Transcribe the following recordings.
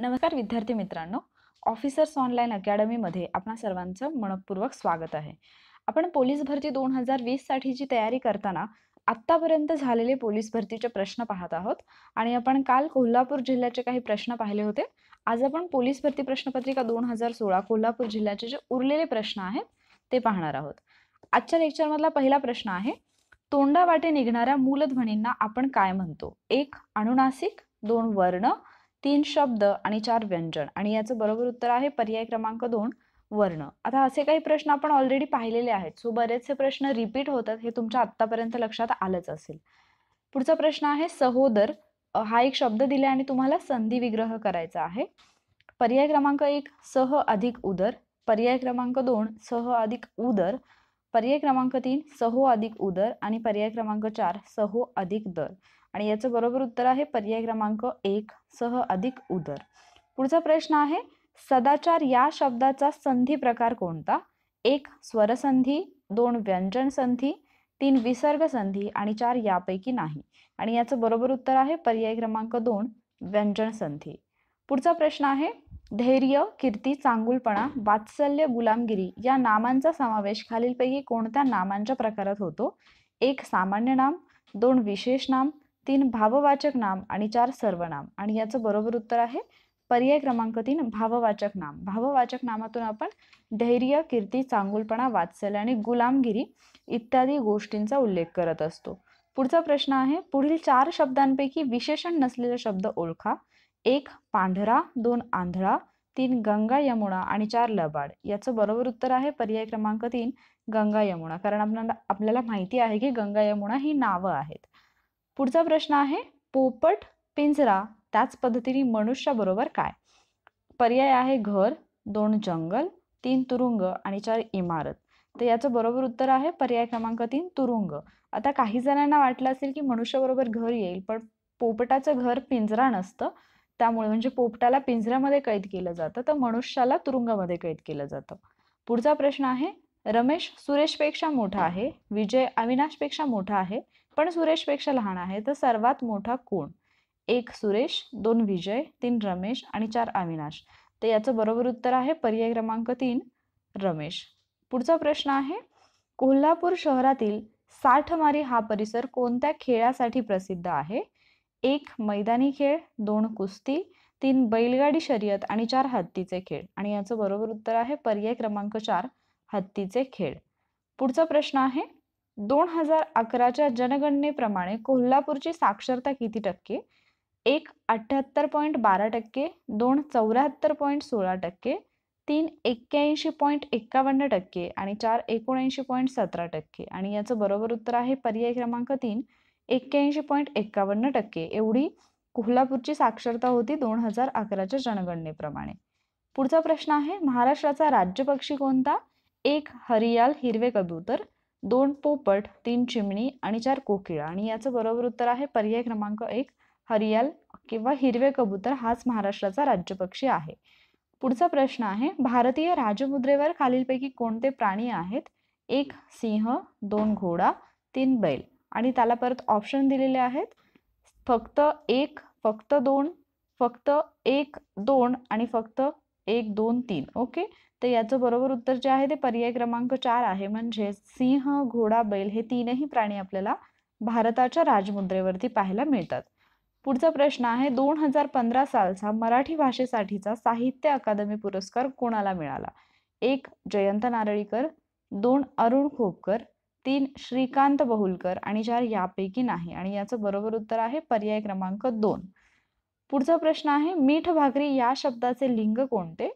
नमस्कार विद्यार्थी मित्रांनो ऑफिसर्स ऑनलाईन अकॅडमीमध्ये आपणा सर्वांचं मनपूर्वक स्वागत आहे आपण पोलीस भरती दोन हजार जी तयारी करताना आत्तापर्यंत झालेले पोलीस भरतीचे प्रश्न पाहत आहोत आणि आपण काल कोल्हापूर जिल्ह्याचे काही प्रश्न पाहिले होते आज आपण पोलीस भरती प्रश्नपत्रिका दोन हजार सोळा कोल्हापूर जिल्ह्याचे जे उरलेले प्रश्न आहेत ते पाहणार आहोत आजच्या लेक्चरमधला पहिला प्रश्न आहे तोंडावाटे निघणाऱ्या मूलध्वनींना आपण काय म्हणतो एक अनुनासिक दोन वर्ण तीन शब्द आणि चार व्यंजन आणि याचं बरोबर उत्तर आहे पर्याय क्रमांक दोन वर्ण आता असे काही प्रश्न आपण ऑलरेडी पाहिलेले आहेत सो बरेचसे प्रश्न रिपीट होतात हे तुमच्या आत्तापर्यंत लक्षात आलंच असेल पुढचा प्रश्न आहे सहोदर हा एक शब्द दिला आणि तुम्हाला संधी विग्रह करायचा आहे पर्याय क्रमांक एक सह अधिक उदर पर्याय क्रमांक दोन सह अधिक उदर पर्याय क्रमांक तीन सहो अधिक उदर आणि पर्याय क्रमांक चार सहो अधिक दर आणि याचं बरोबर उत्तर आहे पर्याय क्रमांक एक सह अधिक उदर पुढचा प्रश्न आहे सदाचार या शब्दाचा संधी प्रकार कोणता एक स्वरसंधी दोन व्यंजन संधी तीन विसर्ग संधी आणि चार यापैकी नाही आणि याचं बरोबर उत्तर आहे पर्याय क्रमांक दोन व्यंजन संधी पुढचा प्रश्न आहे धैर्य कीर्ती चांगुलपणा वात्सल्य गुलामगिरी या नामांचा समावेश खालीलपैकी कोणत्या नामांच्या प्रकारात होतो एक सामान्य नाम दोन विशेष नाम तीन भाववाचक नाम आणि चार सर्वनाम आणि याचं बरोबर उत्तर आहे पर्याय क्रमांक तीन भाववाचक नाम भाववाचक नामातून आपण धैर्य कीर्ती चांगुलपणा वात्सल्य आणि गुलामगिरी इत्यादी गोष्टींचा उल्लेख करत असतो पुढचा प्रश्न आहे पुढील चार शब्दांपैकी विशेषण नसलेला शब्द ओळखा एक पांढरा दोन आंधळा तीन गंगा यमुना आणि चार लबाड याचं बरोबर उत्तर आहे पर्याय क्रमांक तीन गंगा यमुना कारण आपल्याला आपल्याला माहिती आहे की गंगा यमुना ही नावं आहेत पुढचा प्रश्न आहे पोपट पिंजरा त्याच पद्धतीने मनुष्याबरोबर काय पर्याय आहे घर दोन जंगल तीन तुरुंग आणि चार इमारत तर याचं बरोबर उत्तर आहे पर्याय क्रमांक तीन तुरुंग आता काही जणांना वाटलं असेल की मनुष्याबरोबर घर येईल पण पोपटाचं घर पिंजरा नसतं त्यामुळे म्हणजे पोपटाला पिंजऱ्यामध्ये कैद केलं जातं तर मनुष्याला तुरुंगामध्ये कैद केलं जातं पुढचा प्रश्न आहे रमेश सुरेशपेक्षा मोठा आहे विजय अविनाशपेक्षा मोठा आहे पण सुरेशपेक्षा लहान आहे तर सर्वात मोठा कोण एक सुरेश दोन विजय तीन रमेश आणि चार अविनाश तर याचं बरोबर उत्तर आहे पर्याय क्रमांक तीन रमेश पुढचा प्रश्न आहे कोल्हापूर शहरातील साठमारी हा परिसर कोणत्या खेळासाठी प्रसिद्ध आहे एक मैदानी खेळ दोन कुस्ती तीन बैलगाडी शर्यत आणि चार हत्तीचे खेळ आणि याचं बरोबर उत्तर आहे पर्याय क्रमांक चार हत्तीचे खेळ पुढचा प्रश्न आहे दोन हजार अकराच्या जनगणनेप्रमाणे कोल्हापूरची साक्षरता किती टक्के एक अठ्ठ्याहत्तर पॉईंट बारा टक्के दोन चौऱ्याहत्तर पॉईंट सोळा टक्के तीन एक्क्याऐंशी पॉईंट एक्कावन्न टक्के आणि चार एकोणऐंशी पॉईंट सतरा टक्के आणि याचं बरोबर उत्तर आहे पर्याय क्रमांक तीन एक्क्याऐंशी पॉईंट एक्कावन्न टक्के एवढी कोल्हापूरची साक्षरता होती दोन हजार अकराच्या जनगणनेप्रमाणे पुढचा प्रश्न आहे महाराष्ट्राचा राज्य पक्षी कोणता एक हरियाल हिरवे कबूतर दोन पोपट तीन चिमणी आणि चार कोकिळा आणि याचं बरोबर उत्तर आहे पर्याय क्रमांक एक हरियाल किंवा हिरवे कबूतर हाच महाराष्ट्राचा राज्यपक्षी आहे पुढचा प्रश्न आहे भारतीय राजमुद्रेवर खालीलपैकी कोणते प्राणी आहेत एक सिंह दोन घोडा तीन बैल आणि त्याला परत ऑप्शन दिलेले आहेत फक्त एक फक्त दोन फक्त एक दोन आणि फक्त एक दोन तीन ओके तर याचं बरोबर उत्तर जे आहे ते पर्याय क्रमांक चार आहे म्हणजे सिंह घोडा बैल हे तीनही प्राणी आपल्याला भारताच्या राजमुद्रेवरती पाहायला मिळतात पुढचा प्रश्न आहे दोन हजार पंधरा सालचा मराठी भाषेसाठीचा साहित्य अकादमी पुरस्कार कोणाला मिळाला एक जयंत नारळीकर दोन अरुण खोपकर तीन श्रीकांत बहुलकर आणि चार यापैकी नाही आणि याचं बरोबर उत्तर आहे पर्याय क्रमांक दोन पुढचा प्रश्न आहे मीठ भाकरी या शब्दाचे लिंग कोणते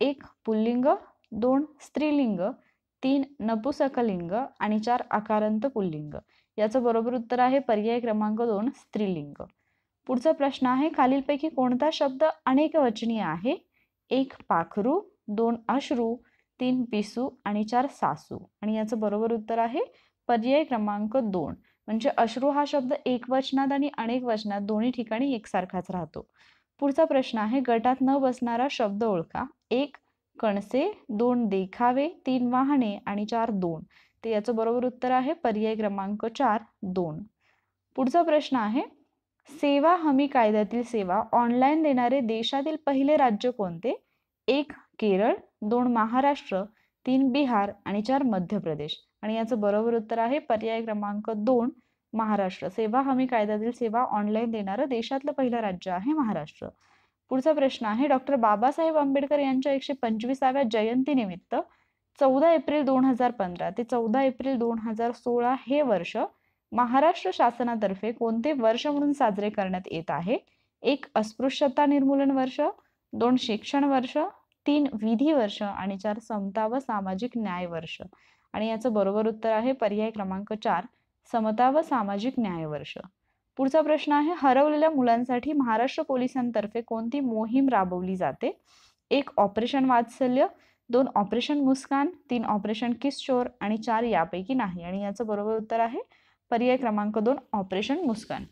एक पुल्लिंग दोन स्त्रीलिंग तीन नपुसकलिंग आणि चार आकारांत पुल्लिंग याचं बरोबर उत्तर आहे पर्याय क्रमांक दोन स्त्रीलिंग पुढचा प्रश्न आहे खालीलपैकी कोणता शब्द अनेक वचनीय आहे एक पाखरू दोन अश्रू तीन पिसू आणि चार सासू आणि याचं बरोबर उत्तर आहे पर्याय क्रमांक दोन म्हणजे अश्रू हा शब्द एकवचनात आणि अनेक वचनात दोन्ही ठिकाणी एकसारखाच राहतो पुढचा प्रश्न आहे गटात न बसणारा शब्द ओळखा एक कणसे दोन देखावे तीन वाहने आणि चार दोन ते याचं बरोबर उत्तर आहे पर्याय क्रमांक चार दोन पुढचा प्रश्न आहे सेवा हमी कायद्यातील सेवा ऑनलाईन देणारे देशातील पहिले राज्य कोणते एक केरळ दोन महाराष्ट्र तीन बिहार आणि चार मध्य प्रदेश आणि याचं बरोबर उत्तर आहे पर्याय क्रमांक दोन महाराष्ट्र सेवा हमी कायद्यातील सेवा ऑनलाईन देणार देशातलं पहिलं राज्य आहे महाराष्ट्र पुढचा प्रश्न आहे डॉक्टर बाबासाहेब आंबेडकर यांच्या एकशे पंचवीसाव्या जयंतीनिमित्त चौदा एप्रिल दोन हजार पंधरा ते चौदा एप्रिल दोन हजार सोळा हे वर्ष महाराष्ट्र शासनातर्फे कोणते वर्ष म्हणून साजरे करण्यात येत आहे एक अस्पृश्यता निर्मूलन वर्ष दोन शिक्षण वर्ष तीन विधी वर्ष आणि चार समता व सामाजिक न्याय वर्ष आणि याचं बरोबर उत्तर आहे पर्याय क्रमांक चार समता व सामाजिक न्याय वर्ष पुढचा प्रश्न आहे हरवलेल्या मुलांसाठी महाराष्ट्र पोलिसांतर्फे कोणती मोहीम राबवली जाते एक ऑपरेशन वात्सल्य दोन ऑपरेशन मुस्कान तीन ऑपरेशन किसचोर आणि चार यापैकी नाही आणि याचं बरोबर उत्तर आहे पर्याय क्रमांक दोन ऑपरेशन मुस्कान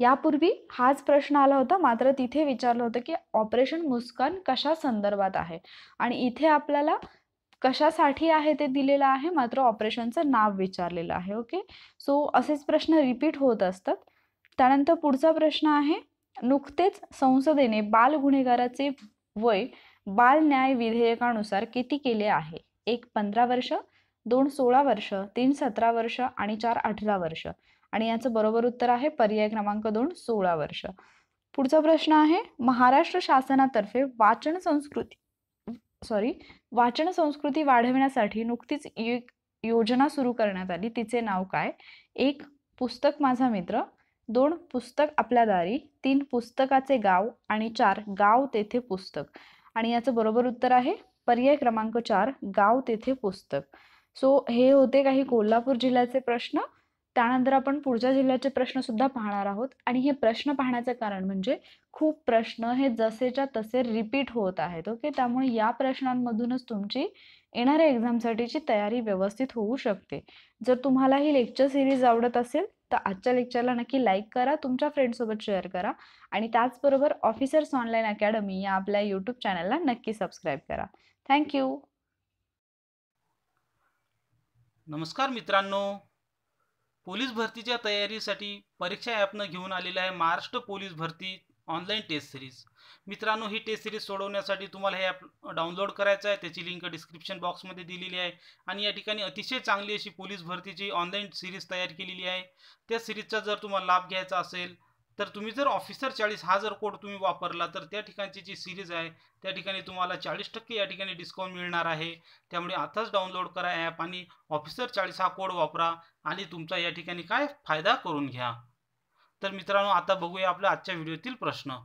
यापूर्वी हाच प्रश्न आला होता मात्र तिथे विचारलं होतं की ऑपरेशन मुस्कान कशा संदर्भात आहे आणि इथे आपल्याला कशासाठी आहे ते दिलेलं आहे मात्र ऑपरेशनचं नाव विचारलेलं आहे ओके सो असेच प्रश्न रिपीट होत असतात त्यानंतर पुढचा प्रश्न आहे नुकतेच संसदेने बाल गुन्हेगाराचे वय बाल न्याय विधेयकानुसार किती केले आहे एक पंधरा वर्ष दोन सोळा वर्ष तीन सतरा वर्ष आणि चार अठरा वर्ष आणि याचं बरोबर उत्तर आहे पर्याय क्रमांक दोन सोळा वर्ष पुढचा प्रश्न आहे महाराष्ट्र शासनातर्फे वाचन संस्कृती सॉरी वाचन संस्कृती वाढविण्यासाठी नुकतीच एक योजना सुरू करण्यात आली तिचे नाव काय एक पुस्तक माझा मित्र दोन पुस्तक आपल्या दारी तीन पुस्तकाचे गाव आणि चार गाव तेथे पुस्तक आणि याचं बरोबर उत्तर आहे पर्याय क्रमांक चार गाव तेथे पुस्तक सो हे होते काही कोल्हापूर जिल्ह्याचे प्रश्न त्यानंतर आपण पुढच्या जिल्ह्याचे प्रश्न सुद्धा पाहणार आहोत आणि हे प्रश्न पाहण्याचं कारण म्हणजे खूप प्रश्न हे जसेच्या तसे रिपीट होत आहेत ओके त्यामुळे या प्रश्नांमधूनच तुमची येणाऱ्या एक्झामसाठीची तयारी व्यवस्थित होऊ शकते जर तुम्हाला ही लेक्चर सिरीज आवडत असेल तर आजच्या लेक्चरला नक्की लाईक करा तुमच्या फ्रेंडसोबत शेअर करा आणि त्याचबरोबर ऑफिसर्स ऑनलाईन अकॅडमी या आपल्या यूट्यूब चॅनलला नक्की सबस्क्राईब करा थँक्यू नमस्कार मित्रांनो पोलीस भरतीच्या तयारीसाठी परीक्षा ॲपनं घेऊन आलेलं आहे महाराष्ट्र पोलीस भरती ऑनलाईन टेस्ट सिरीज मित्रांनो ही टेस्ट सिरीज सोडवण्यासाठी तुम्हाला हे ॲप डाउनलोड करायचं आहे त्याची लिंक डिस्क्रिप्शन बॉक्समध्ये दिलेली आहे आणि या ठिकाणी अतिशय चांगली अशी पोलीस भरतीची ऑनलाईन सिरीज तयार केलेली आहे त्या सिरीजचा जर तुम्हाला लाभ घ्यायचा असेल तर तुम्ही जर ऑफिसर चाळीस हा जर कोड तुम्ही वापरला तर त्या ठिकाणची जी सिरीज आहे त्या ठिकाणी तुम्हाला चाळीस टक्के या ठिकाणी डिस्काउंट मिळणार आहे त्यामुळे आताच डाउनलोड करा ॲप आणि ऑफिसर चाळीस हा कोड वापरा आणि तुमचा या ठिकाणी काय फायदा करून घ्या तर मित्रांनो आता बघूया आपल्या आजच्या व्हिडिओतील प्रश्न